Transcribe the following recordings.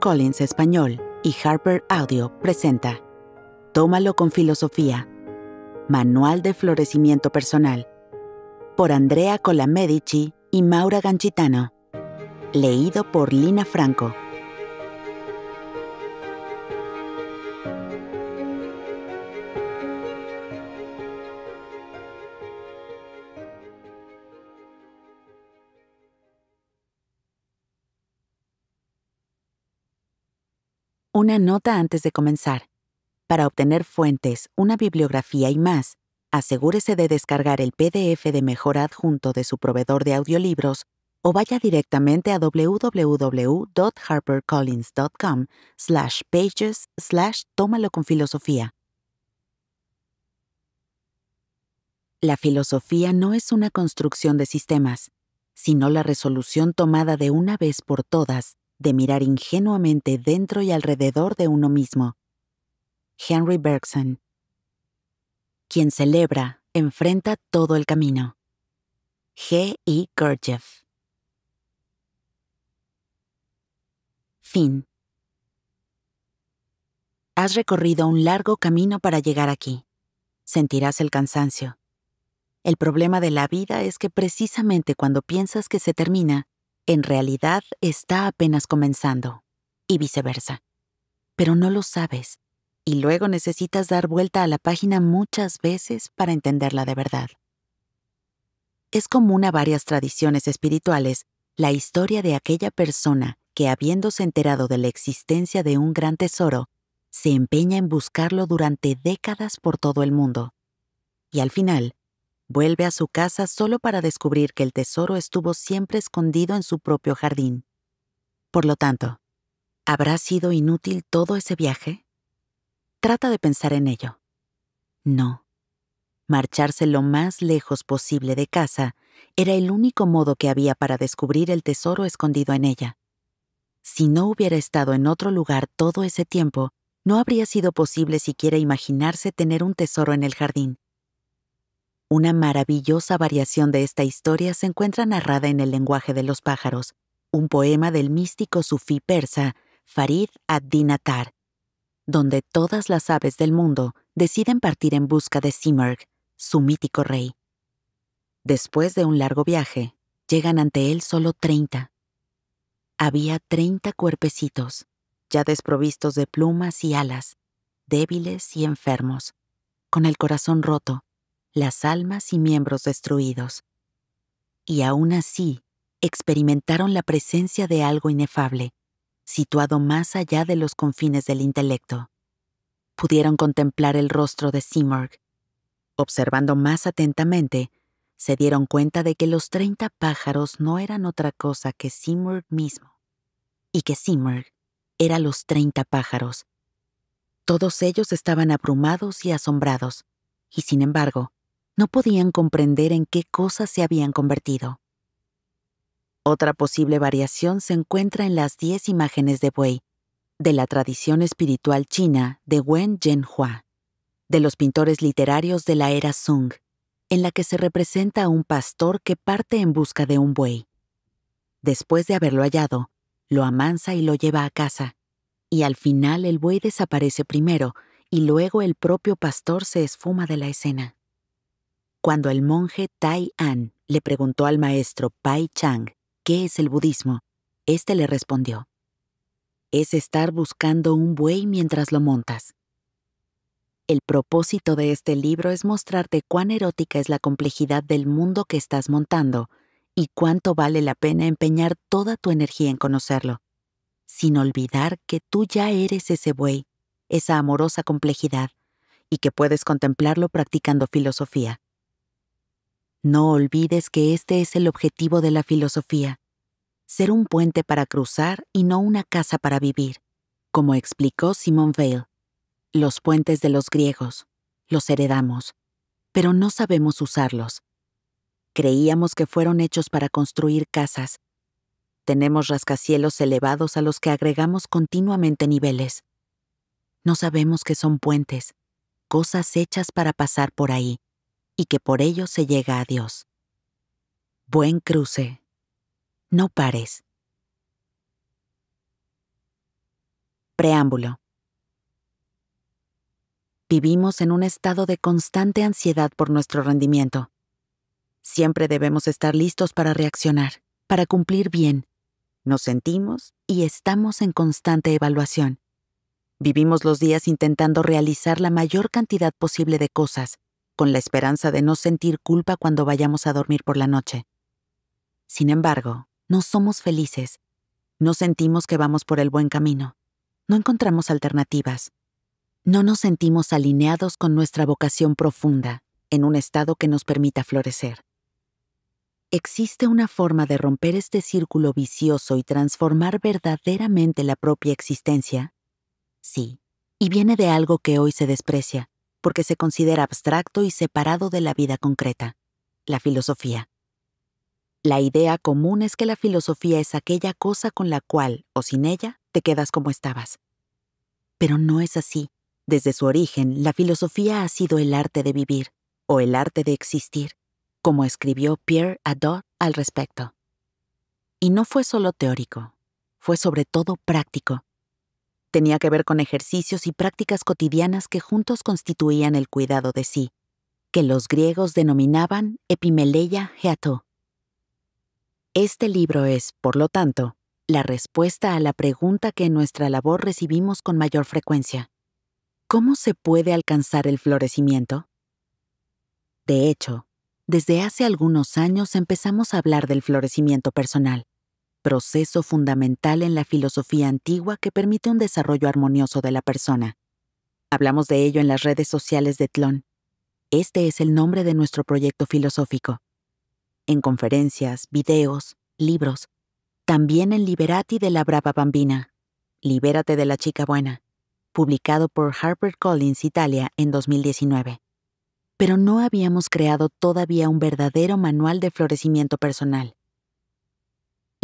Collins Español y Harper Audio presenta Tómalo con Filosofía, Manual de Florecimiento Personal, por Andrea Colamedici y Maura Ganchitano, leído por Lina Franco. una nota antes de comenzar. Para obtener fuentes, una bibliografía y más, asegúrese de descargar el PDF de mejor adjunto de su proveedor de audiolibros o vaya directamente a www.harpercollins.com slash pages slash tómalo con filosofía. La filosofía no es una construcción de sistemas, sino la resolución tomada de una vez por todas de mirar ingenuamente dentro y alrededor de uno mismo. Henry Bergson. Quien celebra, enfrenta todo el camino. G. E. Gurdjieff. Fin. Has recorrido un largo camino para llegar aquí. Sentirás el cansancio. El problema de la vida es que precisamente cuando piensas que se termina, en realidad está apenas comenzando, y viceversa. Pero no lo sabes, y luego necesitas dar vuelta a la página muchas veces para entenderla de verdad. Es común a varias tradiciones espirituales la historia de aquella persona que, habiéndose enterado de la existencia de un gran tesoro, se empeña en buscarlo durante décadas por todo el mundo. Y al final, Vuelve a su casa solo para descubrir que el tesoro estuvo siempre escondido en su propio jardín. Por lo tanto, ¿habrá sido inútil todo ese viaje? Trata de pensar en ello. No. Marcharse lo más lejos posible de casa era el único modo que había para descubrir el tesoro escondido en ella. Si no hubiera estado en otro lugar todo ese tiempo, no habría sido posible siquiera imaginarse tener un tesoro en el jardín, una maravillosa variación de esta historia se encuentra narrada en El lenguaje de los pájaros, un poema del místico sufí persa Farid ad-Din donde todas las aves del mundo deciden partir en busca de Simurg, su mítico rey. Después de un largo viaje, llegan ante él solo 30. Había 30 cuerpecitos, ya desprovistos de plumas y alas, débiles y enfermos, con el corazón roto, las almas y miembros destruidos. Y aún así, experimentaron la presencia de algo inefable, situado más allá de los confines del intelecto. Pudieron contemplar el rostro de Simorg. Observando más atentamente, se dieron cuenta de que los 30 pájaros no eran otra cosa que Simurg mismo, y que Simurg era los 30 pájaros. Todos ellos estaban abrumados y asombrados, y sin embargo, no podían comprender en qué cosas se habían convertido. Otra posible variación se encuentra en las diez imágenes de buey, de la tradición espiritual china de Wen Zhenhua, de los pintores literarios de la era Sung, en la que se representa a un pastor que parte en busca de un buey. Después de haberlo hallado, lo amansa y lo lleva a casa, y al final el buey desaparece primero y luego el propio pastor se esfuma de la escena. Cuando el monje Tai An le preguntó al maestro Pai Chang qué es el budismo, este le respondió, es estar buscando un buey mientras lo montas. El propósito de este libro es mostrarte cuán erótica es la complejidad del mundo que estás montando y cuánto vale la pena empeñar toda tu energía en conocerlo, sin olvidar que tú ya eres ese buey, esa amorosa complejidad, y que puedes contemplarlo practicando filosofía. No olvides que este es el objetivo de la filosofía, ser un puente para cruzar y no una casa para vivir, como explicó Simon Vale. Los puentes de los griegos, los heredamos, pero no sabemos usarlos. Creíamos que fueron hechos para construir casas. Tenemos rascacielos elevados a los que agregamos continuamente niveles. No sabemos que son puentes, cosas hechas para pasar por ahí y que por ello se llega a Dios. Buen cruce. No pares. Preámbulo. Vivimos en un estado de constante ansiedad por nuestro rendimiento. Siempre debemos estar listos para reaccionar, para cumplir bien. Nos sentimos y estamos en constante evaluación. Vivimos los días intentando realizar la mayor cantidad posible de cosas, con la esperanza de no sentir culpa cuando vayamos a dormir por la noche. Sin embargo, no somos felices, no sentimos que vamos por el buen camino, no encontramos alternativas, no nos sentimos alineados con nuestra vocación profunda, en un estado que nos permita florecer. Existe una forma de romper este círculo vicioso y transformar verdaderamente la propia existencia. Sí, y viene de algo que hoy se desprecia, porque se considera abstracto y separado de la vida concreta, la filosofía. La idea común es que la filosofía es aquella cosa con la cual, o sin ella, te quedas como estabas. Pero no es así. Desde su origen, la filosofía ha sido el arte de vivir, o el arte de existir, como escribió Pierre Hadot al respecto. Y no fue solo teórico, fue sobre todo práctico, Tenía que ver con ejercicios y prácticas cotidianas que juntos constituían el cuidado de sí, que los griegos denominaban epimeleia heato. Este libro es, por lo tanto, la respuesta a la pregunta que en nuestra labor recibimos con mayor frecuencia. ¿Cómo se puede alcanzar el florecimiento? De hecho, desde hace algunos años empezamos a hablar del florecimiento personal proceso fundamental en la filosofía antigua que permite un desarrollo armonioso de la persona. Hablamos de ello en las redes sociales de Tlón. Este es el nombre de nuestro proyecto filosófico. En conferencias, videos, libros, también en Liberati de la Brava Bambina, Libérate de la Chica Buena, publicado por HarperCollins Italia en 2019. Pero no habíamos creado todavía un verdadero manual de florecimiento personal.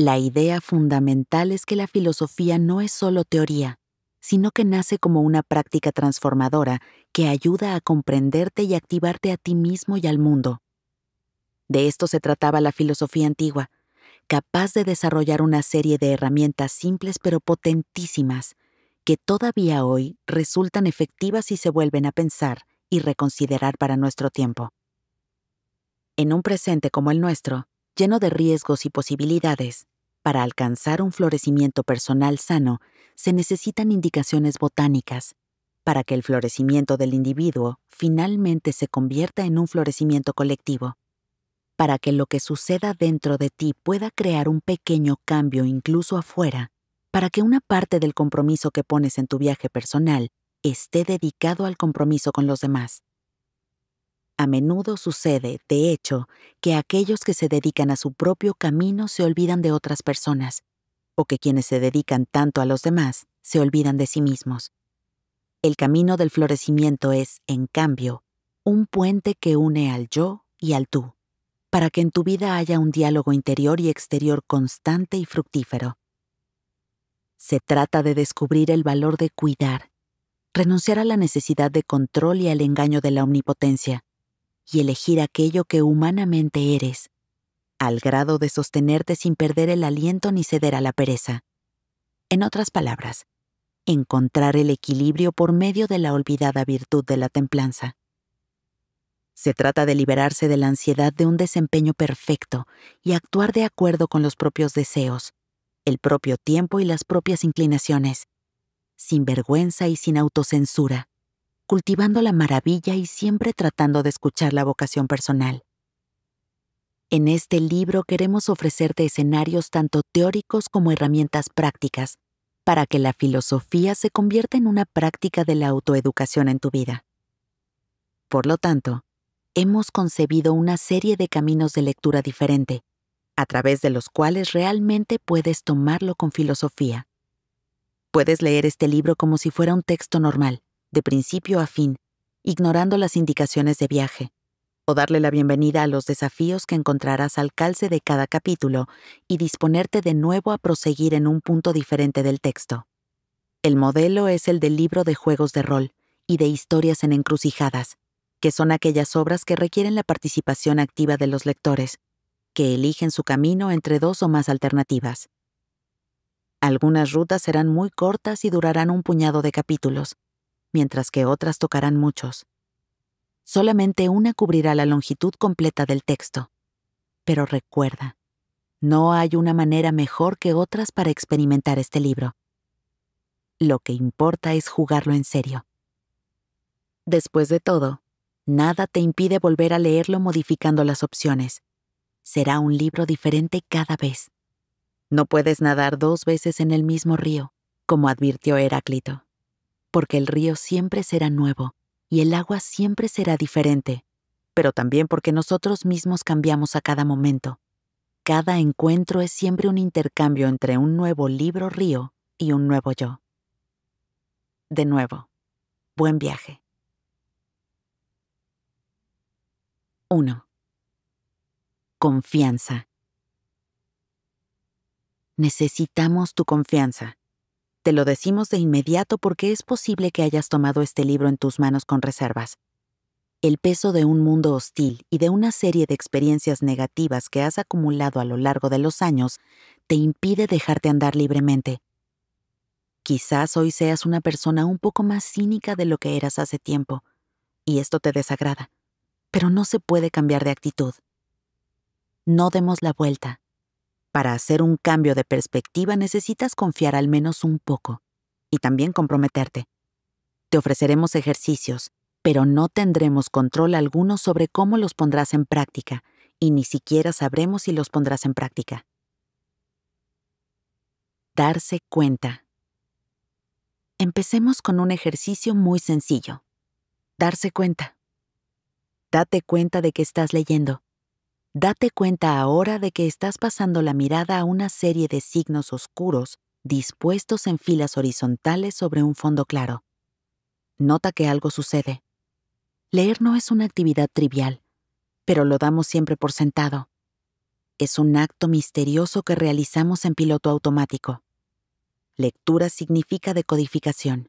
La idea fundamental es que la filosofía no es solo teoría, sino que nace como una práctica transformadora que ayuda a comprenderte y activarte a ti mismo y al mundo. De esto se trataba la filosofía antigua, capaz de desarrollar una serie de herramientas simples pero potentísimas, que todavía hoy resultan efectivas si se vuelven a pensar y reconsiderar para nuestro tiempo. En un presente como el nuestro, lleno de riesgos y posibilidades, para alcanzar un florecimiento personal sano se necesitan indicaciones botánicas, para que el florecimiento del individuo finalmente se convierta en un florecimiento colectivo, para que lo que suceda dentro de ti pueda crear un pequeño cambio incluso afuera, para que una parte del compromiso que pones en tu viaje personal esté dedicado al compromiso con los demás. A menudo sucede, de hecho, que aquellos que se dedican a su propio camino se olvidan de otras personas, o que quienes se dedican tanto a los demás se olvidan de sí mismos. El camino del florecimiento es, en cambio, un puente que une al yo y al tú, para que en tu vida haya un diálogo interior y exterior constante y fructífero. Se trata de descubrir el valor de cuidar, renunciar a la necesidad de control y al engaño de la omnipotencia, y elegir aquello que humanamente eres, al grado de sostenerte sin perder el aliento ni ceder a la pereza. En otras palabras, encontrar el equilibrio por medio de la olvidada virtud de la templanza. Se trata de liberarse de la ansiedad de un desempeño perfecto y actuar de acuerdo con los propios deseos, el propio tiempo y las propias inclinaciones, sin vergüenza y sin autocensura cultivando la maravilla y siempre tratando de escuchar la vocación personal. En este libro queremos ofrecerte escenarios tanto teóricos como herramientas prácticas para que la filosofía se convierta en una práctica de la autoeducación en tu vida. Por lo tanto, hemos concebido una serie de caminos de lectura diferente, a través de los cuales realmente puedes tomarlo con filosofía. Puedes leer este libro como si fuera un texto normal, de principio a fin, ignorando las indicaciones de viaje, o darle la bienvenida a los desafíos que encontrarás al calce de cada capítulo y disponerte de nuevo a proseguir en un punto diferente del texto. El modelo es el del libro de juegos de rol y de historias en encrucijadas, que son aquellas obras que requieren la participación activa de los lectores, que eligen su camino entre dos o más alternativas. Algunas rutas serán muy cortas y durarán un puñado de capítulos, mientras que otras tocarán muchos. Solamente una cubrirá la longitud completa del texto. Pero recuerda, no hay una manera mejor que otras para experimentar este libro. Lo que importa es jugarlo en serio. Después de todo, nada te impide volver a leerlo modificando las opciones. Será un libro diferente cada vez. No puedes nadar dos veces en el mismo río, como advirtió Heráclito porque el río siempre será nuevo y el agua siempre será diferente, pero también porque nosotros mismos cambiamos a cada momento. Cada encuentro es siempre un intercambio entre un nuevo libro río y un nuevo yo. De nuevo, buen viaje. 1. Confianza. Necesitamos tu confianza te lo decimos de inmediato porque es posible que hayas tomado este libro en tus manos con reservas. El peso de un mundo hostil y de una serie de experiencias negativas que has acumulado a lo largo de los años te impide dejarte andar libremente. Quizás hoy seas una persona un poco más cínica de lo que eras hace tiempo, y esto te desagrada, pero no se puede cambiar de actitud. No demos la vuelta, para hacer un cambio de perspectiva necesitas confiar al menos un poco y también comprometerte. Te ofreceremos ejercicios, pero no tendremos control alguno sobre cómo los pondrás en práctica y ni siquiera sabremos si los pondrás en práctica. Darse cuenta. Empecemos con un ejercicio muy sencillo. Darse cuenta. Date cuenta de que estás leyendo. Date cuenta ahora de que estás pasando la mirada a una serie de signos oscuros dispuestos en filas horizontales sobre un fondo claro. Nota que algo sucede. Leer no es una actividad trivial, pero lo damos siempre por sentado. Es un acto misterioso que realizamos en piloto automático. Lectura significa decodificación.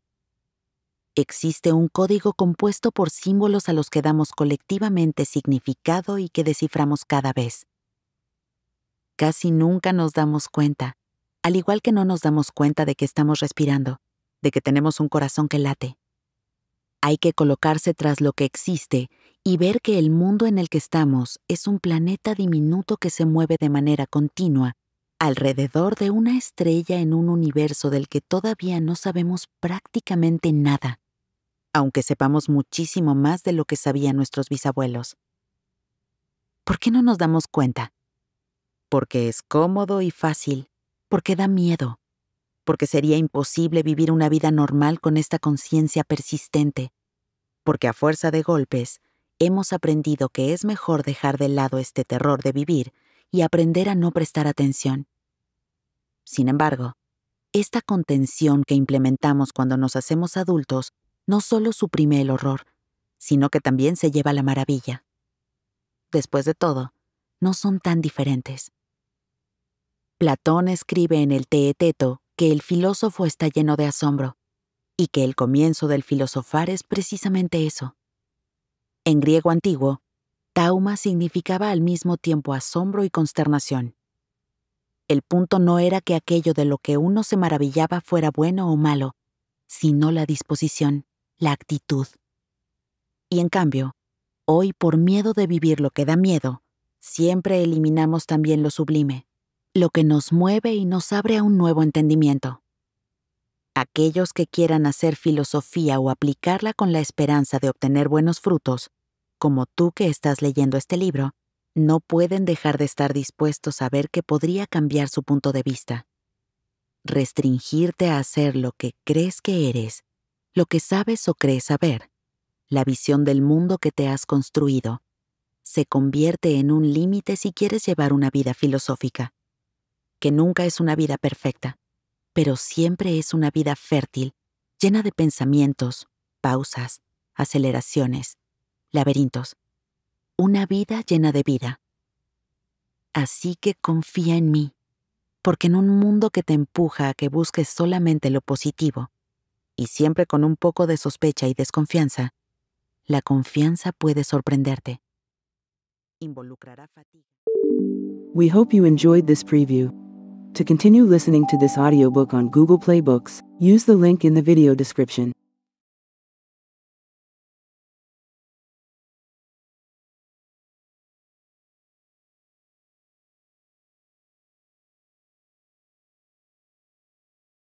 Existe un código compuesto por símbolos a los que damos colectivamente significado y que desciframos cada vez. Casi nunca nos damos cuenta, al igual que no nos damos cuenta de que estamos respirando, de que tenemos un corazón que late. Hay que colocarse tras lo que existe y ver que el mundo en el que estamos es un planeta diminuto que se mueve de manera continua alrededor de una estrella en un universo del que todavía no sabemos prácticamente nada aunque sepamos muchísimo más de lo que sabían nuestros bisabuelos. ¿Por qué no nos damos cuenta? Porque es cómodo y fácil, porque da miedo, porque sería imposible vivir una vida normal con esta conciencia persistente, porque a fuerza de golpes hemos aprendido que es mejor dejar de lado este terror de vivir y aprender a no prestar atención. Sin embargo, esta contención que implementamos cuando nos hacemos adultos no solo suprime el horror, sino que también se lleva la maravilla. Después de todo, no son tan diferentes. Platón escribe en el Teeteto que el filósofo está lleno de asombro, y que el comienzo del filosofar es precisamente eso. En griego antiguo, tauma significaba al mismo tiempo asombro y consternación. El punto no era que aquello de lo que uno se maravillaba fuera bueno o malo, sino la disposición la actitud. Y en cambio, hoy por miedo de vivir lo que da miedo, siempre eliminamos también lo sublime, lo que nos mueve y nos abre a un nuevo entendimiento. Aquellos que quieran hacer filosofía o aplicarla con la esperanza de obtener buenos frutos, como tú que estás leyendo este libro, no pueden dejar de estar dispuestos a ver que podría cambiar su punto de vista. Restringirte a hacer lo que crees que eres lo que sabes o crees saber, la visión del mundo que te has construido, se convierte en un límite si quieres llevar una vida filosófica, que nunca es una vida perfecta, pero siempre es una vida fértil, llena de pensamientos, pausas, aceleraciones, laberintos, una vida llena de vida. Así que confía en mí, porque en un mundo que te empuja a que busques solamente lo positivo, y siempre con un poco de sospecha y desconfianza, la confianza puede sorprenderte. Involucrará fatiga. We hope you enjoyed this preview. To continue listening to this audiobook on Google Play Books, use the link in the video description.